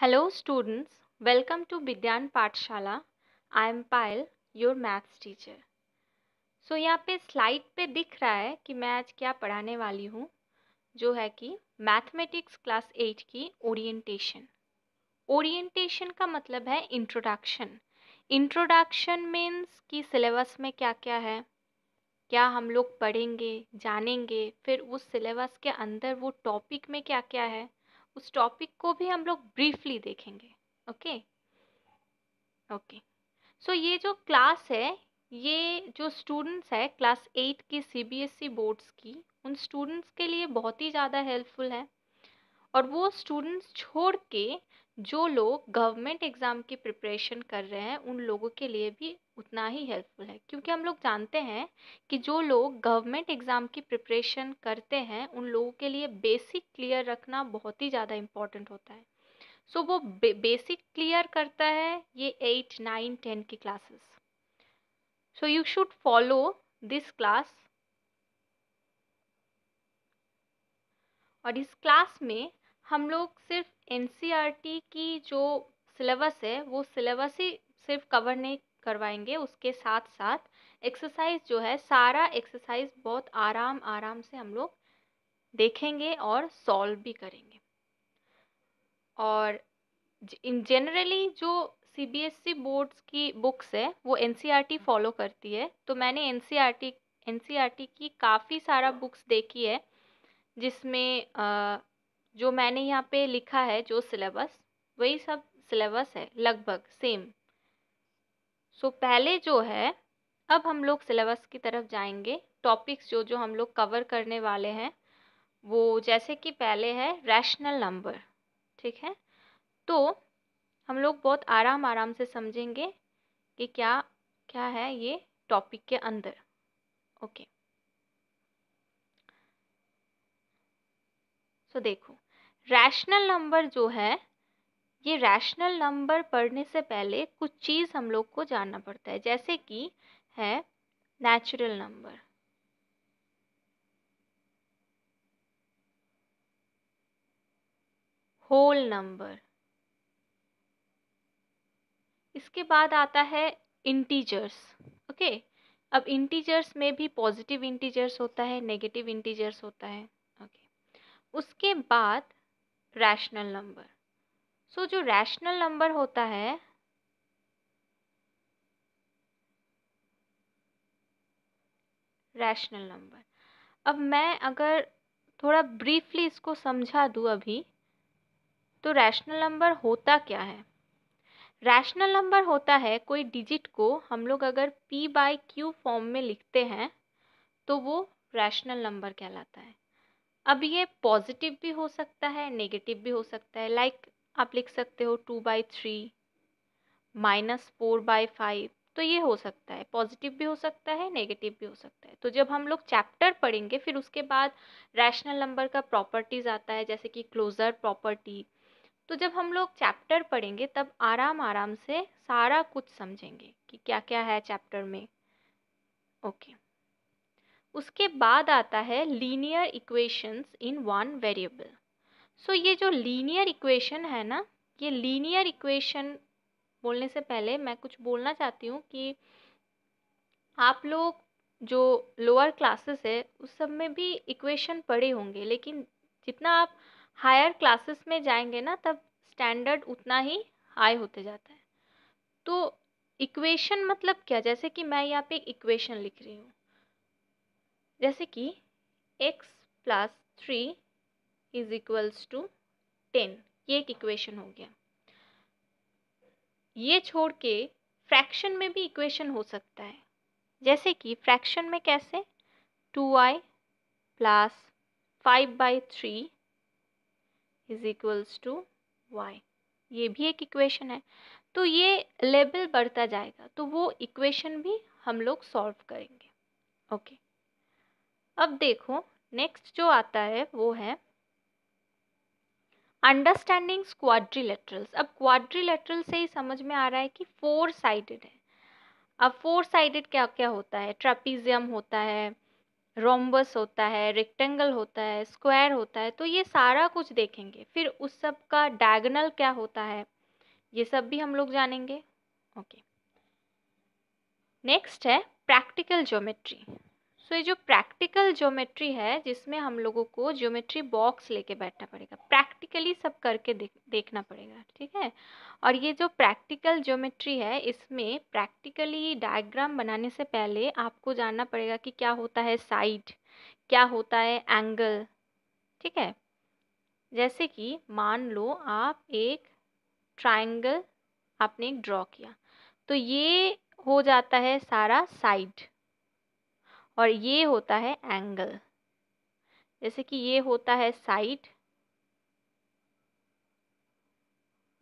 Hello students welcome to Vidyan Pathshala I am Payal your maths teacher so यहाँ पे slide पे दिख रहा है कि मैं आज क्या पढ़ाने वाली हूँ जो है कि मैथमेटिक्स क्लास एट की ओरिएंटेशन ओरिएंटेशन का मतलब है इंट्रोडक्शन इंट्रोडक्शन मीन्स कि सिलेबस में क्या क्या है क्या हम लोग पढ़ेंगे जानेंगे फिर उस सिलेबस के अंदर वो टॉपिक में क्या क्या है उस टॉपिक को भी हम लोग ब्रीफली देखेंगे ओके ओके सो ये जो क्लास है ये जो स्टूडेंट्स है क्लास एट की सीबीएसई बोर्ड्स की उन स्टूडेंट्स के लिए बहुत ही ज़्यादा हेल्पफुल है और वो स्टूडेंट्स छोड़ के जो लोग गवर्नमेंट एग्ज़ाम की प्रिपरेशन कर रहे हैं उन लोगों के लिए भी उतना ही हेल्पफुल है क्योंकि हम लोग जानते हैं कि जो लोग गवर्नमेंट एग्ज़ाम की प्रिपरेशन करते हैं उन लोगों के लिए बेसिक क्लियर रखना बहुत ही ज़्यादा इम्पॉर्टेंट होता है सो so, वो बे, बेसिक क्लियर करता है ये एट नाइन टेन की classes so you should follow this class और इस क्लास में हम लोग सिर्फ एन e की जो सिलेबस है वो सिलेबस ही सिर्फ कवर नहीं करवाएंगे उसके साथ साथ एक्सरसाइज जो है सारा एक्सरसाइज बहुत आराम आराम से हम लोग देखेंगे और सॉल्व भी करेंगे और इन जनरली जो C B S E boards की बुक्स है वो N C R T follow करती है तो मैंने N C R T N C R T की काफ़ी सारा बुक्स देखी है जिसमें जो मैंने यहाँ पे लिखा है जो सिलेबस वही सब सिलेबस है लगभग सेम सो so, पहले जो है अब हम लोग सिलेबस की तरफ जाएंगे टॉपिक्स जो जो हम लोग कवर करने वाले हैं वो जैसे कि पहले है रैशनल नंबर ठीक है तो हम लोग बहुत आराम आराम से समझेंगे कि क्या क्या है ये टॉपिक के अंदर ओके okay. सो so, देखो रैशनल नंबर जो है ये रैशनल नंबर पढ़ने से पहले कुछ चीज़ हम लोग को जानना पड़ता है जैसे कि है नेचुरल नंबर होल नंबर इसके बाद आता है इंटीजर्स ओके अब इंटीजर्स में भी पॉजिटिव इंटीजर्स होता है नेगेटिव इंटीजर्स होता है ओके उसके बाद रैशनल नंबर सो जो रैशनल नंबर होता है रैशनल नंबर अब मैं अगर थोड़ा ब्रीफली इसको समझा दूँ अभी तो रैशनल नंबर होता क्या है रैशनल नंबर होता है कोई डिजिट को हम लोग अगर पी बाई क्यू फॉर्म में लिखते हैं तो वो रैशनल नंबर कहलाता है अब ये पॉजिटिव भी हो सकता है नेगेटिव भी हो सकता है लाइक like, आप लिख सकते हो two by three minus four by five तो ये हो सकता है पॉजिटिव भी हो सकता है नेगेटिव भी हो सकता है तो जब हम लोग चैप्टर पढ़ेंगे फिर उसके बाद रैशनल नंबर का प्रॉपर्टीज़ आता है जैसे कि क्लोज़र प्रॉपर्टी तो जब हम लोग चैप्टर पढ़ेंगे तब आराम आराम से सारा कुछ समझेंगे कि क्या क्या है चैप्टर में ओके okay. उसके बाद आता है linear equations in one variable so ये जो लीनियर इक्वेशन है ना ये लीनियर इक्वेशन बोलने से पहले मैं कुछ बोलना चाहती हूँ कि आप लोग जो लोअर क्लासेस है उस सब में भी इक्वेशन पढ़े होंगे लेकिन जितना आप हायर क्लासेस में जाएंगे ना तब स्टैंडर्ड उतना ही हाई होते जाता है तो इक्वेशन मतलब क्या जैसे कि मैं यहाँ पे इक्वेशन लिख रही हूँ जैसे कि x plus three is equals to ten ये एक इक्वेशन हो गया ये छोड़ के फ्रैक्शन में भी इक्वेशन हो सकता है जैसे कि फ्रैक्शन में कैसे two I plus five by three is equals to Y ये भी एक इक्वेशन है तो ये लेबल बढ़ता जाएगा तो वो इक्वेशन भी हम लोग सॉल्व करेंगे ओके okay. अब देखो नेक्स्ट जो आता है वो है अंडरस्टैंडिंग्स क्वाड्रीलेटरल्स अब क्वाड्रीलेटरल से ही समझ में आ रहा है कि फोर साइडेड है अब फोर साइडेड क्या क्या होता है ट्रेपीजियम होता है रोम्बस होता है रेक्टेंगल होता है स्क्वायर होता है तो ये सारा कुछ देखेंगे फिर उस सब का डायगनल क्या होता है ये सब भी हम लोग जानेंगे ओके नेक्स्ट है प्रैक्टिकल ज्योमेट्री सो so, ये जो प्रैक्टिकल ज्योमेट्री है जिसमें हम लोगों को ज्योमेट्री बॉक्स लेके बैठना पड़ेगा प्रैक्टिकली सब करके देख देखना पड़ेगा ठीक है और ये जो प्रैक्टिकल ज्योमेट्री है इसमें प्रैक्टिकली डायग्राम बनाने से पहले आपको जानना पड़ेगा कि क्या होता है साइड क्या होता है एंगल ठीक है जैसे कि मान लो आप एक ट्राइंगल आपने ड्रॉ किया तो ये हो जाता है सारा साइड और ये होता है एंगल जैसे कि ये होता है साइड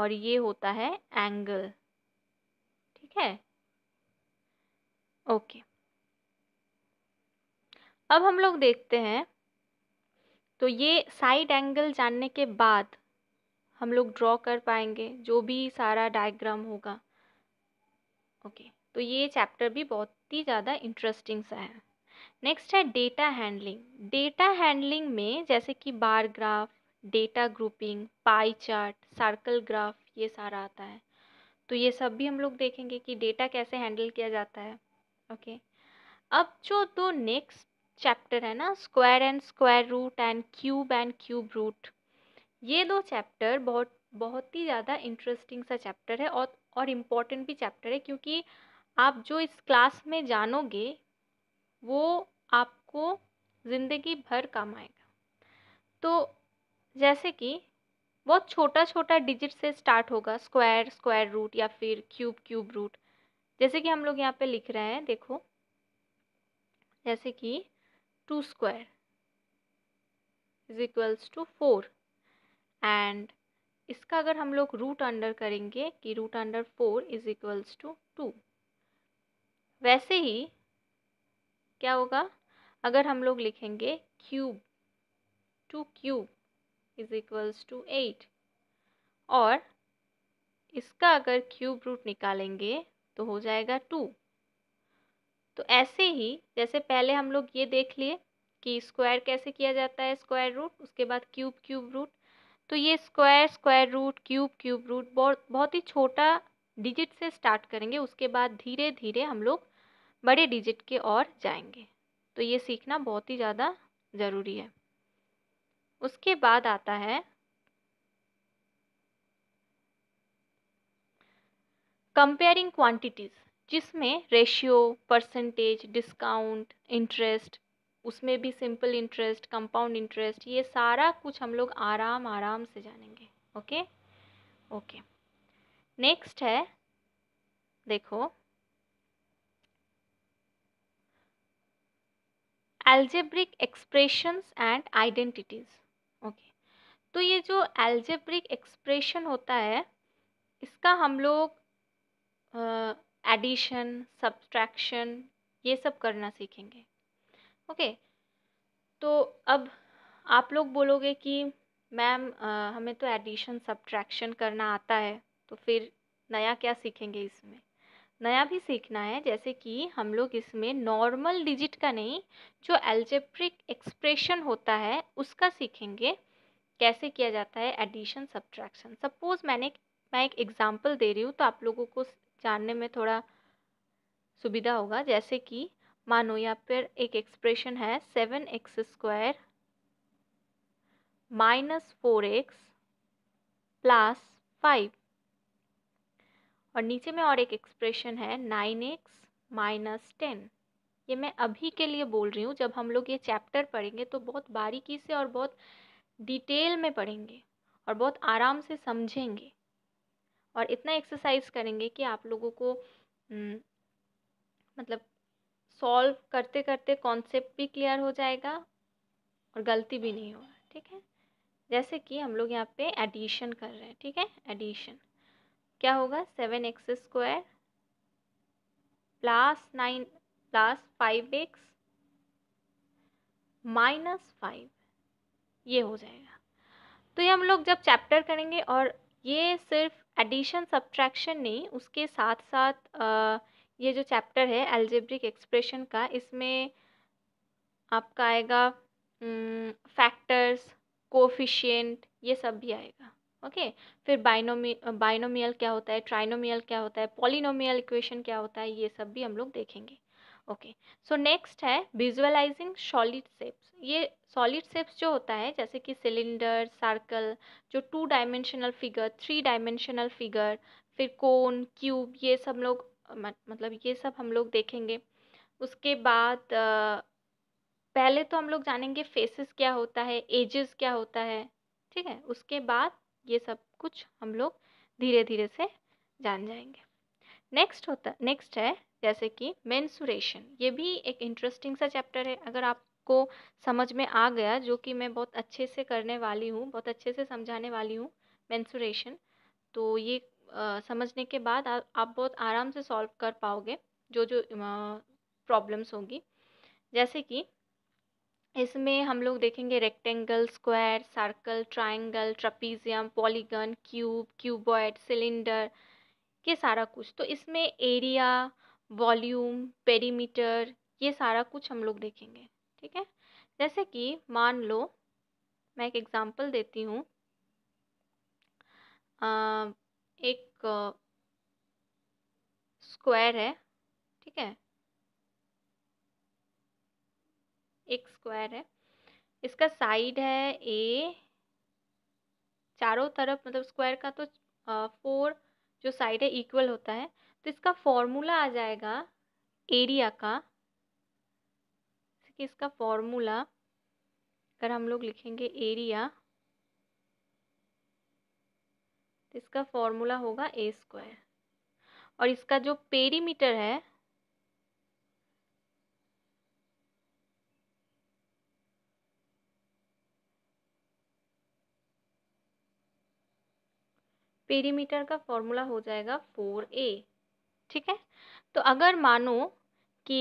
और ये होता है एंगल ठीक है ओके अब हम लोग देखते हैं तो ये साइड एंगल जानने के बाद हम लोग ड्रॉ कर पाएंगे जो भी सारा डायग्राम होगा ओके तो ये चैप्टर भी बहुत ही ज़्यादा इंटरेस्टिंग सा है नेक्स्ट है डेटा हैंडलिंग डेटा हैंडलिंग में जैसे कि bar graph data grouping pie chart circle graph ये सारा आता है तो ये सब भी हम लोग देखेंगे कि डेटा कैसे हैंडल किया जाता है ओके okay. अब जो दो नेक्स्ट चैप्टर है ना square and square root and cube and cube root ये दो चैप्टर बहुत बहुत ही ज़्यादा इंटरेस्टिंग सा चैप्टर है और और इम्पॉर्टेंट भी चैप्टर है क्योंकि आप जो इस क्लास में जानोगे वो आपको ज़िंदगी भर काम आएगा तो जैसे कि बहुत छोटा छोटा डिजिट से स्टार्ट होगा स्क्वायर स्क्वायर रूट या फिर क्यूब क्यूब रूट जैसे कि हम लोग यहाँ पे लिख रहे हैं देखो जैसे कि two square is equals to four and इसका अगर हम लोग रूट अंडर करेंगे कि root under four is equals to two वैसे ही क्या होगा अगर हम लोग लिखेंगे cube two cube is equals to eight और इसका अगर क्यूब रूट निकालेंगे तो हो जाएगा टू तो ऐसे ही जैसे पहले हम लोग ये देख लिए कि स्क्वायर कैसे किया जाता है स्क्वायर रूट उसके बाद क्यूब क्यूब रूट तो ये square square root cube cube root बहुत बहुत ही छोटा डिजिट से स्टार्ट करेंगे उसके बाद धीरे धीरे हम लोग बड़े डिजिट के और जाएंगे तो ये सीखना बहुत ही ज़्यादा ज़रूरी है उसके बाद आता है कंपेयरिंग क्वांटिटीज़ जिसमें रेशियो परसेंटेज डिस्काउंट इंटरेस्ट उसमें भी सिंपल इंटरेस्ट कंपाउंड इंटरेस्ट ये सारा कुछ हम लोग आराम आराम से जानेंगे ओके ओके नेक्स्ट है देखो algebraic expression and identities okay तो ये जो एल्जेब्रिक एक्सप्रेशन होता है इसका हम लोग एडिशन uh, सब्ट्रैक्शन ये सब करना सीखेंगे ओके तो अब आप लोग बोलोगे कि मैम हमें तो एडिशन सब्ट्रैक्शन करना आता है तो फिर नया क्या सीखेंगे इसमें नया भी सीखना है जैसे कि हम लोग इसमें नॉर्मल डिजिट का नहीं जो एल्जेप्रिक एक्सप्रेशन होता है उसका सीखेंगे कैसे किया जाता है एडिशन सब्ट्रैक्शन सपोज़ मैंने मैं एक एग्ज़ाम्पल दे रही हूँ तो आप लोगों को जानने में थोड़ा सुविधा होगा जैसे कि मानो या फिर एक एक्सप्रेशन है seven x square minus four x plus five और नीचे में और एक एक्सप्रेशन है नाइन एक्स माइनस टेन ये मैं अभी के लिए बोल रही हूँ जब हम लोग ये चैप्टर पढ़ेंगे तो बहुत बारीकी से और बहुत डिटेल में पढ़ेंगे और बहुत आराम से समझेंगे और इतना एक्सरसाइज करेंगे कि आप लोगों को हम्म, मतलब सॉल्व करते करते कॉन्सेप्ट भी क्लियर हो जाएगा और गलती भी नहीं होगा ठीक है जैसे कि हम लोग यहाँ पे एडिशन कर रहे हैं ठीक है एडिशन क्या होगा seven x square plus nine plus five x minus five ये हो जाएगा तो ये हम लोग जब चैप्टर करेंगे और ये सिर्फ एडिशन सब्ट्रैक्शन नहीं उसके साथ साथ ये जो चैप्टर है एल्जेब्रिक एक्सप्रेशन का इसमें आपका आएगा फैक्टर्स कोफिशियंट ये सब भी आएगा ओके फिर बाइनोमी बाइनोमियल क्या होता है ट्राइनोमियल क्या होता है पॉलिनोमियल इक्वेशन क्या होता है ये सब भी हम लोग देखेंगे ओके सो नेक्स्ट है विजुअलाइजिंग सॉलिड सेप्स ये सॉलिड सेप्स जो होता है जैसे कि सिलेंडर सर्कल जो two dimensional figure three dimensional figure फिर कोन क्यूब ये सब लोग मतलब ये सब हम लोग देखेंगे उसके बाद पहले तो हम लोग जानेंगे फेसेस क्या होता है एजेस क्या होता है ठीक है उसके बाद ये सब कुछ हम लोग धीरे धीरे से जान जाएंगे नेक्स्ट होता नेक्स्ट है जैसे कि मेंसुरेशन ये भी एक इंटरेस्टिंग सा चैप्टर है अगर आपको समझ में आ गया जो कि मैं बहुत अच्छे से करने वाली हूँ बहुत अच्छे से समझाने वाली हूँ मेंसुरेशन तो ये आ, समझने के बाद आ, आप बहुत आराम से सॉल्व कर पाओगे जो जो प्रॉब्लम्स होगी जैसे कि इसमें हम लोग देखेंगे rectangle square circle triangle trapezium polygon cube cuboid cylinder ये सारा कुछ तो इसमें एरिया वॉल्यूम पेरीमीटर ये सारा कुछ हम लोग देखेंगे ठीक है जैसे कि मान लो मैं एक एग्ज़ाम्पल देती हूँ एक स्क्वायर है ठीक है एक स्क्वायर है इसका साइड है ए चारों तरफ मतलब स्क्वायर का तो फोर जो साइड है इक्वल होता है तो इसका फॉर्मूला आ जाएगा एरिया का इसका फॉर्मूला अगर हम लोग लिखेंगे एरिया तो इसका फॉर्मूला होगा ए स्क्वायर और इसका जो पेरीमीटर है पेरीमीटर का फॉर्मूला हो जाएगा फोर ए ठीक है तो अगर मानो कि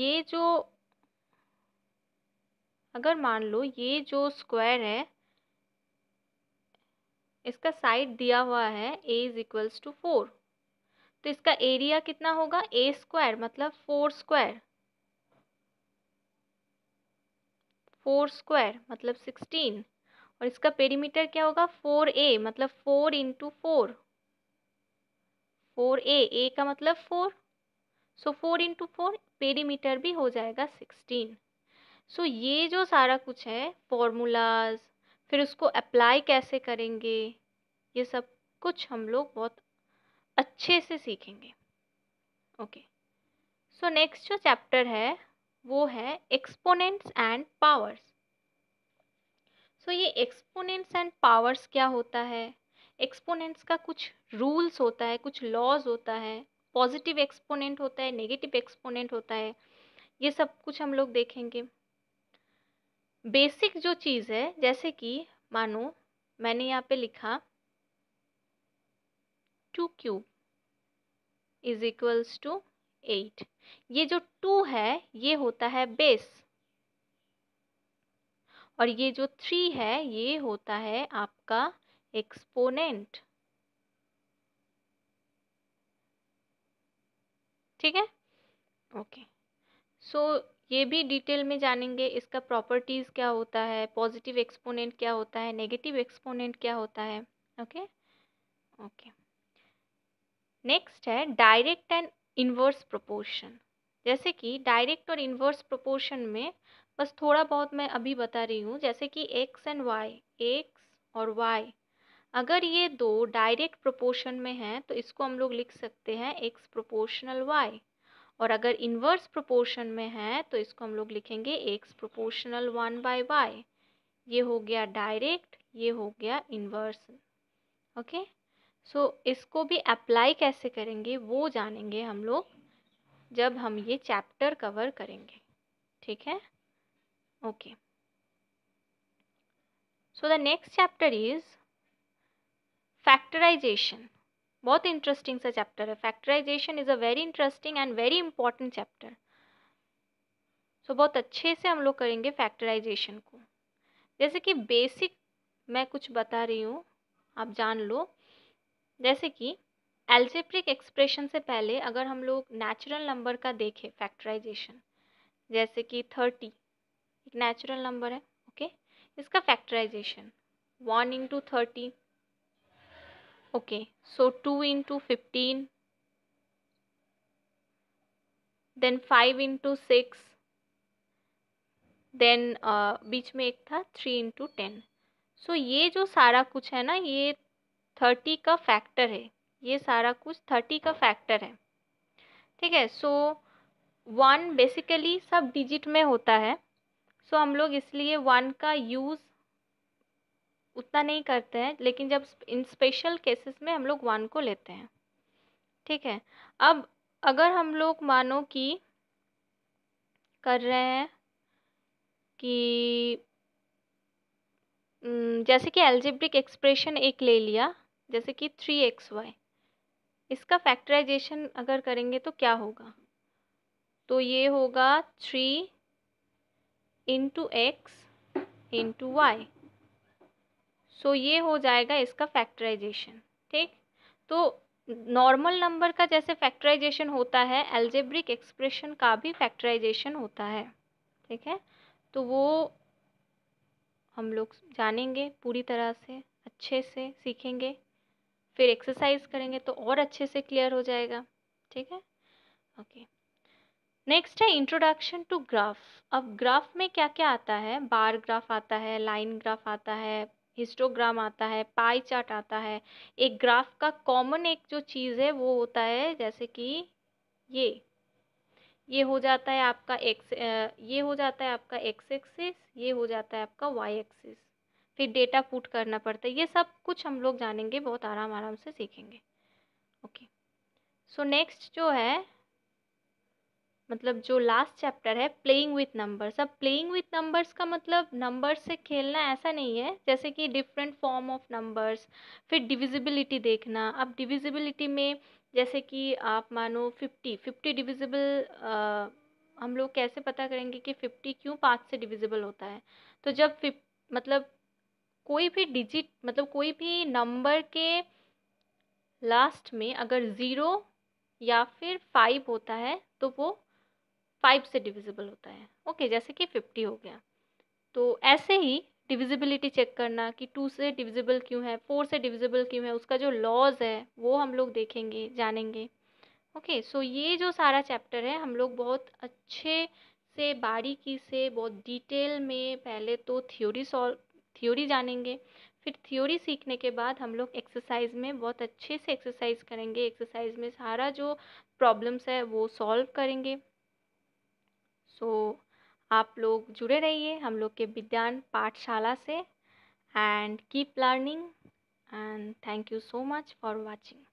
ये जो अगर मान लो ये जो स्क्वायर है इसका साइड दिया हुआ है a is equals to four तो इसका एरिया कितना होगा ए स्क्वायर मतलब फोर स्क्वायर फोर स्क्वायर मतलब सिक्सटीन और इसका पेरीमीटर क्या होगा फोर ए मतलब four into four four a a का मतलब four so four into four perimeter भी हो जाएगा सिक्सटीन सो so, ये जो सारा कुछ है फॉर्मूलाज फिर उसको अप्लाई कैसे करेंगे ये सब कुछ हम लोग बहुत अच्छे से सीखेंगे ओके सो नेक्स्ट जो चैप्टर है वो है exponents and powers so so, ये एक्सपोनेंट्स एंड पावर्स क्या होता है एक्सपोनेंट्स का कुछ रूल्स होता है कुछ लॉज होता है पॉजिटिव एक्सपोनेंट होता है नेगेटिव एक्सपोनेंट होता है ये सब कुछ हम लोग देखेंगे बेसिक जो चीज़ है जैसे कि मानो मैंने यहाँ पे लिखा two cube is equals to eight ये जो टू है ये होता है बेस और ये जो थ्री है ये होता है आपका एक्सपोनेंट ठीक है ओके सो ये भी डिटेल में जानेंगे इसका प्रॉपर्टीज़ क्या होता है पॉजिटिव एक्सपोनेंट क्या होता है नेगेटिव एक्सपोनेंट क्या होता है ओके ओके नेक्स्ट है डायरेक्ट एंड इन्वर्स प्रोपोर्शन जैसे कि डायरेक्ट और इन्वर्स प्रोपोर्शन में बस थोड़ा बहुत मैं अभी बता रही हूँ जैसे कि एक्स एंड वाई एक्स और वाई अगर ये दो डायरेक्ट प्रोपोर्शन में हैं तो इसको हम लोग लिख सकते हैं एक्स प्रोपोर्शनल वाई और अगर इन्वर्स प्रोपोर्शन में है तो इसको हम लोग लिखेंगे x proportional one by y ये हो गया डायरेक्ट ये हो गया इन्वर्स ओके सो इसको भी अप्लाई कैसे करेंगे वो जानेंगे हम लोग जब हम ये चैप्टर कवर करेंगे ठीक है okay so the next chapter is factorization बहुत इंटरेस्टिंग सा चैप्टर है factorisation is a very interesting and very important chapter so बहुत अच्छे से हम लोग करेंगे फैक्टराइजेशन को जैसे कि बेसिक मैं कुछ बता रही हूँ आप जान लो जैसे कि एल्जेप्रिक एक्सप्रेशन से पहले अगर हम लोग नेचुरल नंबर का देखें फैक्टराइजेशन जैसे कि थर्टी नेचुरल नंबर है ओके इसका factorisation one into thirty okay so two into fifteen then five into six then बीच में एक था थ्री इंटू टेन सो ये जो सारा कुछ है ना ये थर्टी का फैक्टर है ये सारा कुछ थर्टी का फैक्टर है ठीक है सो वन बेसिकली सब डिजिट में होता है सो हम लोग इसलिए वन का यूज़ उतना नहीं करते हैं लेकिन जब इन स्पेशल केसेस में हम लोग वन को लेते हैं ठीक है अब अगर हम लोग मानो कि कर रहे हैं कि जैसे कि एल्जिब्रिक एक्सप्रेशन एक ले लिया जैसे कि थ्री एक्स वाई इसका फैक्टराइजेशन अगर करेंगे तो क्या होगा तो ये होगा three into x into y so ये हो जाएगा इसका फैक्टराइजेशन ठीक तो नॉर्मल नंबर का जैसे फैक्टराइजेशन होता है एल्जेब्रिक एक्सप्रेशन का भी फैक्टराइजेशन होता है ठीक है तो वो हम लोग जानेंगे पूरी तरह से अच्छे से सीखेंगे फिर एक्सरसाइज करेंगे तो और अच्छे से क्लियर हो जाएगा ठीक है ओके नेक्स्ट है इंट्रोडक्शन टू ग्राफ अब ग्राफ में क्या क्या आता है बार ग्राफ आता है लाइन ग्राफ आता है हिस्टोग्राम आता है पाई चार्ट आता है एक ग्राफ का कॉमन एक जो चीज़ है वो होता है जैसे कि ये ये हो जाता है आपका एक्स ये हो जाता है आपका एक्स एक्सिस ये हो जाता है आपका वाई एक्सिस फिर डेटा पुट करना पड़ता है ये सब कुछ हम लोग जानेंगे बहुत आराम आराम से सीखेंगे ओके सो नेक्स्ट जो है मतलब जो लास्ट चैप्टर है प्लेइंग विथ नंबर्स अब प्लेइंग विथ नंबर्स का मतलब नंबर्स से खेलना ऐसा नहीं है जैसे कि डिफरेंट फॉर्म ऑफ नंबर्स फिर डिविजिबिलिटी देखना अब डिविजिबिलिटी में जैसे कि आप मानो फिफ्टी फिफ्टी डिविजिबल हम लोग कैसे पता करेंगे कि फिफ्टी क्यों पाँच से डिविजिबल होता है तो जब फिफ मतलब कोई भी डिजिट मतलब कोई भी नंबर के लास्ट में अगर ज़ीरो या फिर फाइव होता है तो वो फाइव से डिविजिबल होता है ओके जैसे कि फिफ्टी हो गया तो ऐसे ही डिविजिबिलिटी चेक करना कि टू से डिविजिबल क्यों है फोर से डिविजिबल क्यों है उसका जो लॉज है वो हम लोग देखेंगे जानेंगे ओके okay, सो so ये जो सारा चैप्टर है हम लोग बहुत अच्छे से बारीकी से बहुत डिटेल में पहले तो थ्योरी सॉल्व थ्योरी जानेंगे फिर थ्योरी सीखने के बाद हम लोग एक्सरसाइज में बहुत अच्छे से एक्सरसाइज करेंगे एक्सरसाइज में सारा जो प्रॉब्लम्स है वो सॉल्व करेंगे सो so, आप लोग जुड़े रहिए हम लोग के विज्ञान पाठशाला से and keep learning and thank you so much for watching